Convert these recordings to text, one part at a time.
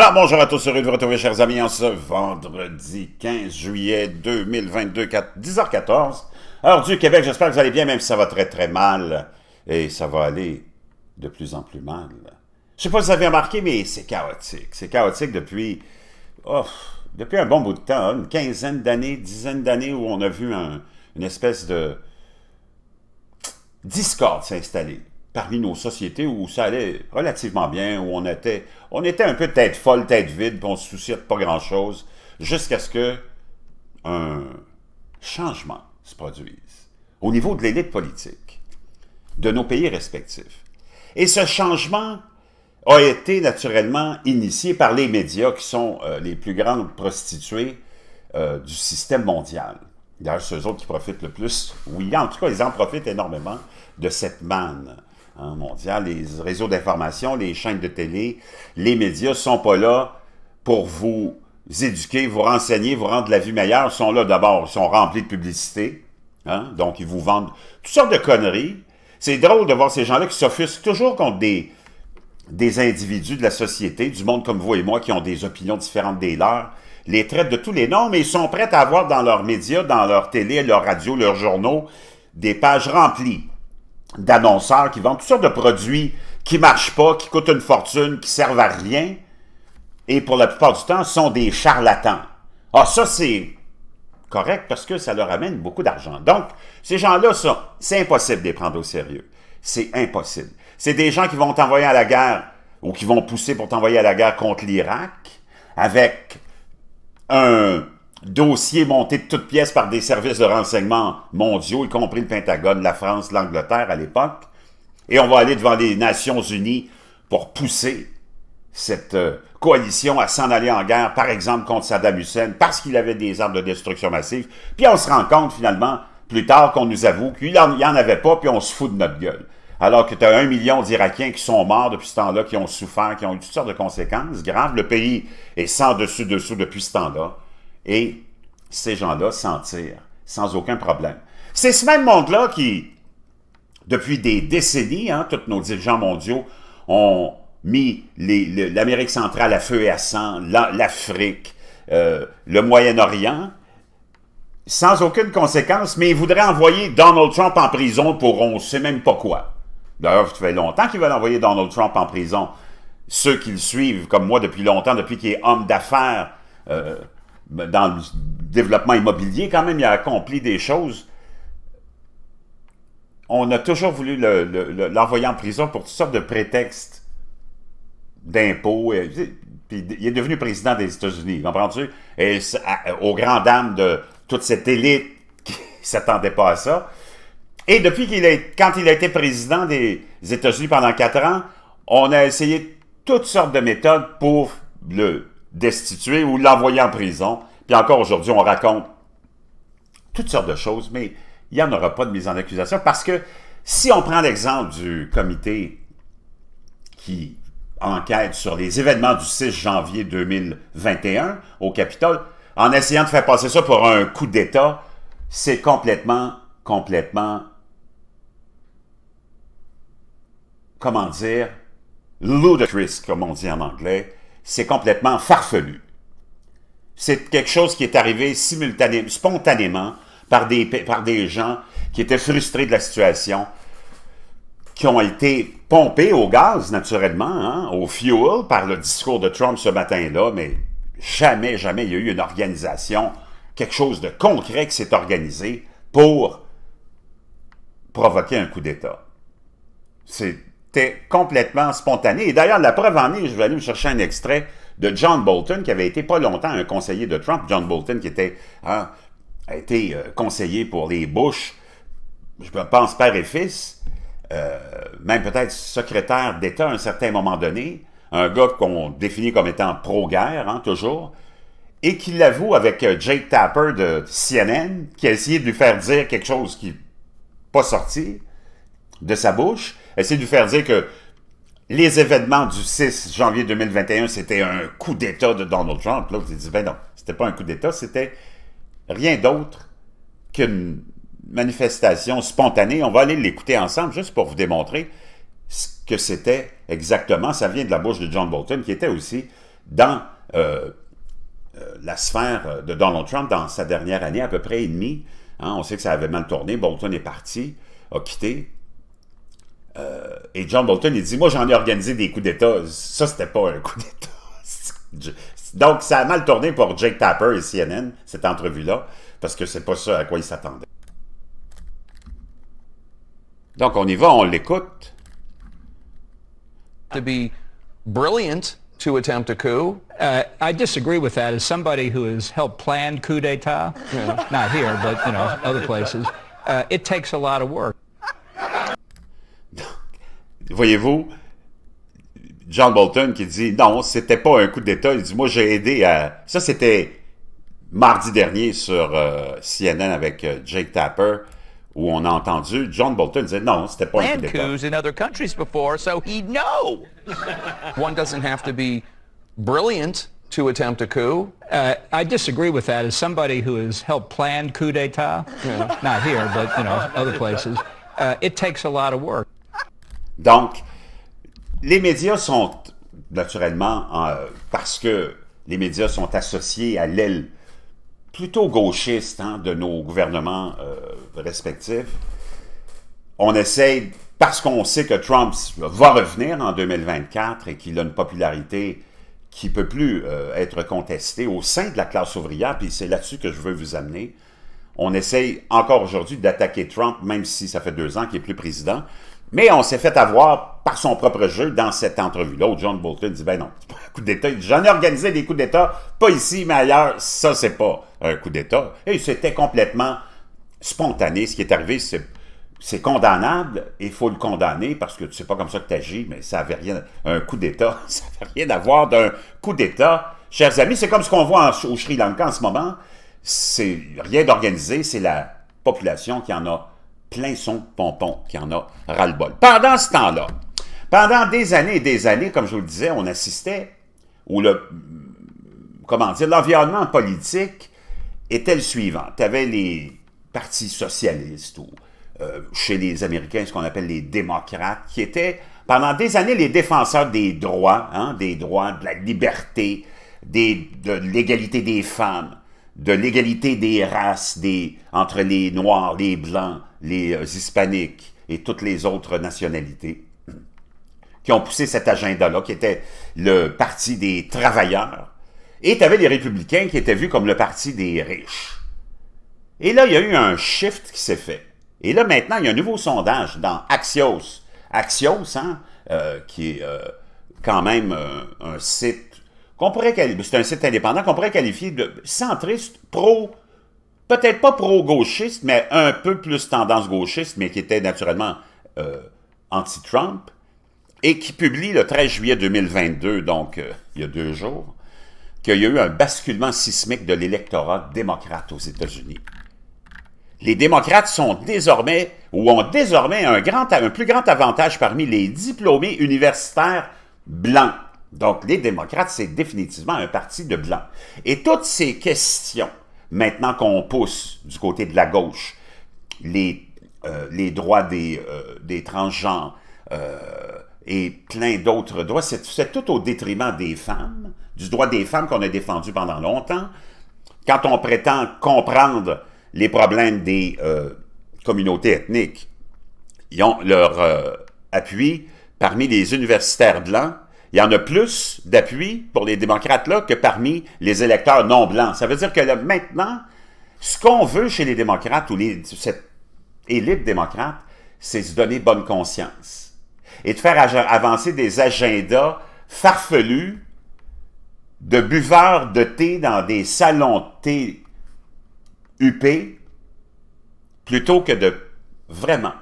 Alors bonjour à tous, heureux de vous retrouver chers amis en ce vendredi 15 juillet 2022, 10h14. hors du Québec, j'espère que vous allez bien, même si ça va très très mal, et ça va aller de plus en plus mal. Je ne sais pas si vous avez remarqué, mais c'est chaotique. C'est chaotique depuis, depuis un bon bout de temps, une quinzaine d'années, dizaine d'années où on a vu une espèce de discorde s'installer parmi nos sociétés où ça allait relativement bien, où on était, on était un peu tête folle, tête vide, puis on se souciait de pas grand-chose, jusqu'à ce que un changement se produise au niveau de l'élite politique de nos pays respectifs. Et ce changement a été naturellement initié par les médias qui sont euh, les plus grandes prostituées euh, du système mondial. D'ailleurs, ceux autres qui profitent le plus, oui, en tout cas, ils en profitent énormément de cette manne Hein, mondial, les réseaux d'information, les chaînes de télé, les médias sont pas là pour vous éduquer, vous renseigner, vous rendre la vie meilleure. Ils sont là d'abord, ils sont remplis de publicité. Hein, donc, ils vous vendent toutes sortes de conneries. C'est drôle de voir ces gens-là qui s'offusquent toujours contre des, des individus de la société, du monde comme vous et moi, qui ont des opinions différentes des leurs, les traitent de tous les noms, mais ils sont prêts à avoir dans leurs médias, dans leur télé, leur radio, leurs journaux, des pages remplies d'annonceurs qui vendent toutes sortes de produits qui ne marchent pas, qui coûtent une fortune, qui servent à rien, et pour la plupart du temps, sont des charlatans. Ah, ça, c'est correct parce que ça leur amène beaucoup d'argent. Donc, ces gens-là, c'est impossible de les prendre au sérieux. C'est impossible. C'est des gens qui vont t'envoyer à la guerre ou qui vont pousser pour t'envoyer à la guerre contre l'Irak avec un dossier monté de toutes pièces par des services de renseignement mondiaux, y compris le Pentagone, la France, l'Angleterre à l'époque. Et on va aller devant les Nations Unies pour pousser cette euh, coalition à s'en aller en guerre, par exemple contre Saddam Hussein, parce qu'il avait des armes de destruction massive. Puis on se rend compte finalement, plus tard, qu'on nous avoue qu'il n'y en, avait pas, puis on se fout de notre gueule. Alors que tu as un million d'Irakiens qui sont morts depuis ce temps-là, qui ont souffert, qui ont eu toutes sortes de conséquences graves. Le pays est sans dessus-dessous depuis ce temps-là et ces gens-là s'en tirent sans aucun problème. C'est ce même monde-là qui, depuis des décennies, hein, tous nos dirigeants mondiaux ont mis l'Amérique centrale à feu et à sang, l'Afrique, euh, le Moyen-Orient, sans aucune conséquence, mais ils voudraient envoyer Donald Trump en prison pour on ne sait même pas quoi. D'ailleurs, ça fait longtemps qu'ils veulent envoyer Donald Trump en prison. Ceux qui le suivent, comme moi depuis longtemps, depuis qu'il est homme d'affaires, euh, ben, dans le développement immobilier, quand même, il a accompli des choses. On a toujours voulu l'envoyer en prison pour toutes sortes de prétextes d'impôts. il est devenu président des États-Unis, comprends-tu? Et aux grandes dames de toute cette élite qui ne s'attendait pas à ça. Et depuis qu'il a, quand il a été président des États-Unis pendant quatre ans, on a essayé toutes sortes de méthodes pour le destituer ou l'envoyer en prison. Puis encore aujourd'hui, on raconte toutes sortes de choses, mais il n'y en aura pas de mise en accusation parce que si on prend l'exemple du comité qui enquête sur les événements du 6 janvier 2021 au Capitole, en essayant de faire passer ça pour un coup d'État, c'est complètement, complètement, comment dire, ludicrous, comme on dit en anglais c'est complètement farfelu. C'est quelque chose qui est arrivé spontanément par des, par des gens qui étaient frustrés de la situation, qui ont été pompés au gaz, naturellement, hein, au fuel, par le discours de Trump ce matin-là, mais jamais, jamais il y a eu une organisation, quelque chose de concret qui s'est organisé pour provoquer un coup d'État. C'est était complètement spontané. Et d'ailleurs, la preuve en est, je vais aller me chercher un extrait de John Bolton, qui avait été pas longtemps un conseiller de Trump. John Bolton, qui était, hein, a été euh, conseiller pour les Bush, je pense père et fils, euh, même peut-être secrétaire d'État à un certain moment donné, un gars qu'on définit comme étant pro-guerre, hein, toujours, et qui l'avoue avec euh, Jake Tapper de CNN, qui a essayé de lui faire dire quelque chose qui n'est pas sorti de sa bouche, Essayez de faire dire que les événements du 6 janvier 2021, c'était un coup d'État de Donald Trump. vous il dit, ben non, c'était pas un coup d'État, c'était rien d'autre qu'une manifestation spontanée. On va aller l'écouter ensemble juste pour vous démontrer ce que c'était exactement. Ça vient de la bouche de John Bolton, qui était aussi dans euh, euh, la sphère de Donald Trump dans sa dernière année, à peu près et demi. Hein, on sait que ça avait mal tourné. Bolton est parti, a quitté. Euh, et John Bolton, il dit, moi j'en ai organisé des coups d'État. Ça, c'était pas un coup d'État. Donc, ça a mal tourné pour Jake Tapper et CNN, cette entrevue-là, parce que c'est pas ça à quoi ils s'attendaient. Donc, on y va, on l'écoute. To be brilliant to attempt a coup. Uh, I disagree with that. As somebody who has helped plan coup d'état, not here, but you know, other places, uh, it takes a lot of work voyez-vous, John Bolton qui dit non, c'était pas un coup d'État. Il dit moi j'ai aidé à. Ça c'était mardi dernier sur euh, CNN avec euh, Jake Tapper où on a entendu John Bolton disait non, c'était pas un coup d'État. coups in other countries before, so he'd know. One doesn't have to be brilliant to attempt a coup. Uh, I disagree with that. As somebody who has helped plan coup d'état, you not here, but you know, other places, uh, it takes a lot of work. Donc, les médias sont naturellement, parce que les médias sont associés à l'aile plutôt gauchiste hein, de nos gouvernements euh, respectifs, on essaye, parce qu'on sait que Trump va revenir en 2024 et qu'il a une popularité qui ne peut plus euh, être contestée au sein de la classe ouvrière, puis c'est là-dessus que je veux vous amener, on essaye encore aujourd'hui d'attaquer Trump, même si ça fait deux ans qu'il est plus président, mais on s'est fait avoir par son propre jeu dans cette entrevue-là. John Bolton dit, ben non, c'est pas un coup d'État. J'en ai organisé des coups d'État, pas ici, mais ailleurs. Ça, c'est pas un coup d'État. Et c'était complètement spontané. Ce qui est arrivé, c'est condamnable et il faut le condamner parce que tu sais pas comme ça que tu agis, mais ça avait rien. Un coup d'État, ça n'avait rien à voir d'un coup d'État. Chers amis, c'est comme ce qu'on voit au Sri Lanka en ce moment. C'est rien d'organisé, c'est la population qui en a plein son pompon, qui en a ras-le-bol. Pendant ce temps-là, pendant des années et des années, comme je vous le disais, on assistait où le, comment dire, l'environnement politique était le suivant. Tu avais les partis socialistes ou euh, chez les Américains, ce qu'on appelle les démocrates, qui étaient pendant des années les défenseurs des droits, hein, des droits de la liberté, de l'égalité des femmes de l'égalité des races des, entre les Noirs, les Blancs, les euh, Hispaniques et toutes les autres nationalités qui ont poussé cet agenda-là, qui était le parti des travailleurs. Et tu avais les républicains qui étaient vus comme le parti des riches. Et là, il y a eu un shift qui s'est fait. Et là, maintenant, il y a un nouveau sondage dans Axios. Axios, hein, euh, qui est euh, quand même un site pourrait ben, c'est un site indépendant qu'on pourrait qualifier de centriste, pro, peut-être pas pro-gauchiste, mais un peu plus tendance gauchiste, mais qui était naturellement euh, anti-Trump, et qui publie le 13 juillet 2022, donc euh, il y a deux jours, qu'il y a eu un basculement sismique de l'électorat démocrate aux États-Unis. Les démocrates sont désormais, ou ont désormais un plus grand avantage parmi les diplômés universitaires blancs donc, les démocrates, c'est définitivement un parti de blanc. Et toutes ces questions, maintenant qu'on pousse du côté de la gauche, les, euh, les droits des, euh, transgenres euh, et plein d'autres droits, c'est tout au détriment des femmes, du droit des femmes qu'on a défendu pendant longtemps. Quand on prétend comprendre les problèmes des communautés ethniques, ils ont leur appui parmi les universitaires blancs il y en a plus d'appui pour les démocrates là que parmi les électeurs non blancs. Ça veut dire que maintenant, ce qu'on veut chez les démocrates ou cette élite démocrate, c'est se donner bonne conscience et de faire avancer des agendas farfelus de buveurs de thé dans des salons de thé huppés plutôt que de vraiment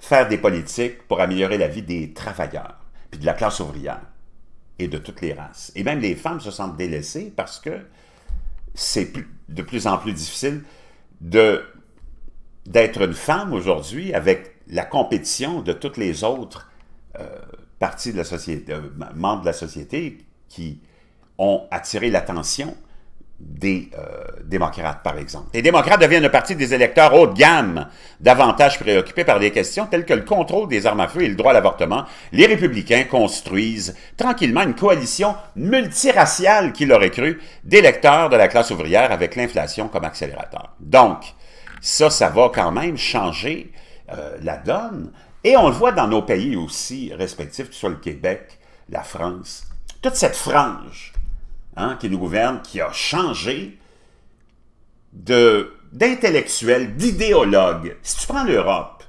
faire des politiques pour améliorer la vie des travailleurs de la classe ouvrière et de toutes les races. Et même les femmes se sentent délaissées parce que c'est de plus en plus difficile d'être une femme aujourd'hui avec la compétition de toutes les autres euh, parties de la société, euh, membres de la société qui ont attiré l'attention des euh, démocrates, par exemple. Les démocrates deviennent le parti des électeurs haut de gamme, davantage préoccupés par des questions telles que le contrôle des armes à feu et le droit à l'avortement. Les républicains construisent tranquillement une coalition multiraciale, qu'il aurait cru, d'électeurs de la classe ouvrière avec l'inflation comme accélérateur. Donc, ça, ça va quand même changer euh, la donne. Et on le voit dans nos pays aussi respectifs, que ce soit le Québec, la France, toute cette frange Hein, qui nous gouverne, qui a changé d'intellectuel, d'idéologue. Si tu prends l'Europe,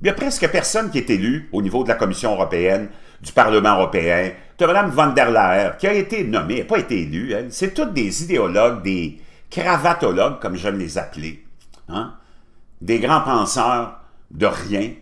il n'y a presque personne qui est élu au niveau de la Commission européenne, du Parlement européen. Tu as Mme von der Leyen, qui a été nommée, n'a pas été élue. C'est toutes des idéologues, des cravatologues, comme j'aime les appeler. Hein. Des grands penseurs de rien,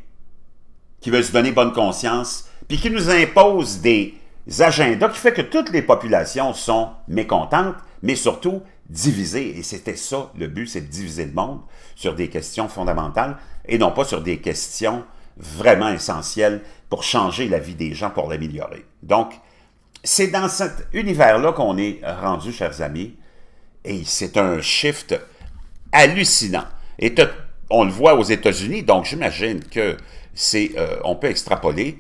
qui veulent se donner bonne conscience, puis qui nous imposent des agendas qui fait que toutes les populations sont mécontentes, mais surtout divisées. Et c'était ça le but, c'est de diviser le monde sur des questions fondamentales et non pas sur des questions vraiment essentielles pour changer la vie des gens, pour l'améliorer. Donc, c'est dans cet univers-là qu'on est rendu, chers amis, et c'est un shift hallucinant. Et on le voit aux États-Unis, donc j'imagine que c'est, euh, on peut extrapoler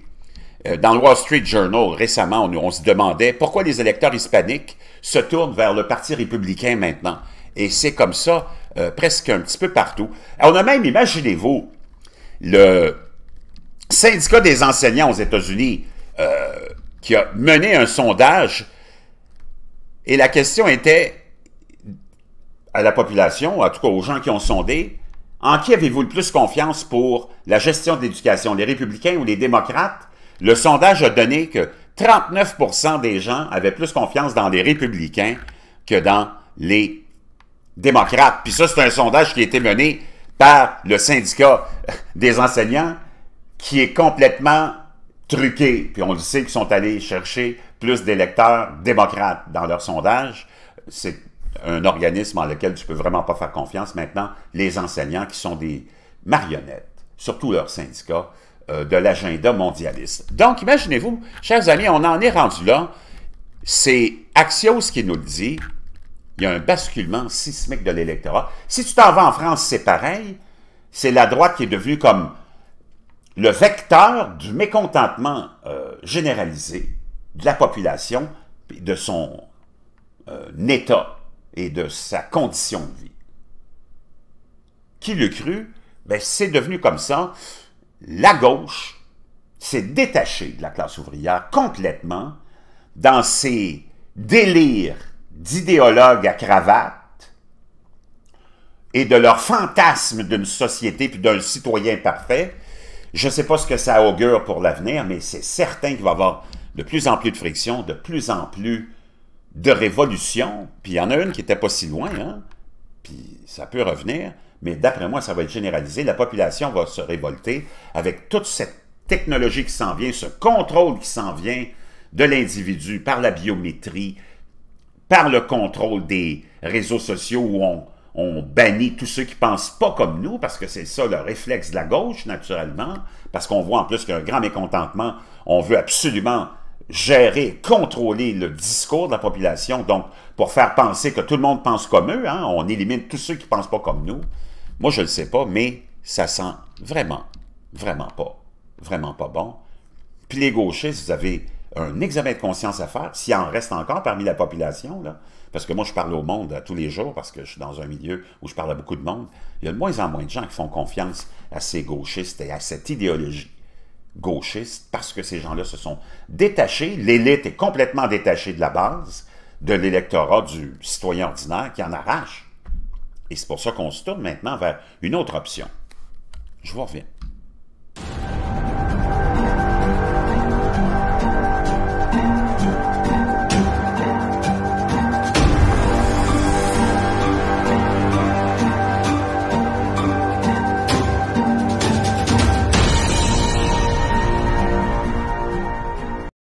euh, dans le Wall Street Journal, récemment, on, se demandait pourquoi les électeurs hispaniques se tournent vers le Parti républicain maintenant. Et c'est comme ça euh, presque un petit peu partout. Euh, on a même, imaginez-vous, le syndicat des enseignants aux États-Unis qui a mené un sondage et la question était à la population, en tout cas aux gens qui ont sondé, en qui avez-vous le plus confiance pour la gestion de l'éducation, les républicains ou les démocrates? Le sondage a donné que 39 des gens avaient plus confiance dans les républicains que dans les démocrates. Puis ça, c'est un sondage qui a été mené par le syndicat des enseignants qui est complètement truqué. Puis on le sait qu'ils sont allés chercher plus d'électeurs démocrates dans leur sondage. C'est un organisme en lequel tu peux vraiment pas faire confiance maintenant. Les enseignants qui sont des marionnettes, surtout leur syndicat, euh, de l'agenda mondialiste. Donc, imaginez-vous, chers amis, on en est rendu là. C'est Axios qui nous le dit. Il y a un basculement sismique de l'électorat. Si tu t'en vas en France, c'est pareil. C'est la droite qui est devenue comme le vecteur du mécontentement euh, généralisé de la population, de son euh, état et de sa condition de vie. Qui le cru Ben, c'est devenu comme ça la gauche s'est détachée de la classe ouvrière complètement dans ses délires d'idéologues à cravate et de leur fantasme d'une société puis d'un citoyen parfait. Je ne sais pas ce que ça augure pour l'avenir, mais c'est certain qu'il va y avoir de plus en plus de frictions, de plus en plus de révolutions. Puis il y en a une qui n'était pas si loin, hein? puis ça peut revenir, mais d'après moi, ça va être généralisé. La population va se révolter avec toute cette technologie qui s'en vient, ce contrôle qui s'en vient de l'individu par la biométrie, par le contrôle des réseaux sociaux où on, bannit tous ceux qui pensent pas comme nous, parce que c'est ça le réflexe de la gauche, naturellement, parce qu'on voit en plus qu'un grand mécontentement, on veut absolument gérer, contrôler le discours de la population, donc pour faire penser que tout le monde pense comme eux, hein, on élimine tous ceux qui ne pensent pas comme nous. Moi, je ne le sais pas, mais ça sent vraiment, vraiment pas, vraiment pas bon. Puis les gauchistes, vous avez un examen de conscience à faire, s'il en reste encore parmi la population, parce que moi, je parle au monde euh, tous les jours, parce que je suis dans un milieu où je parle à beaucoup de monde, il y a de moins en moins de gens qui font confiance à ces gauchistes et à cette idéologie gauchistes parce que ces gens-là se sont détachés. L'élite est complètement détachée de la base, de l'électorat du citoyen ordinaire qui en arrache. Et c'est pour ça qu'on se tourne maintenant vers une autre option. Je vous reviens.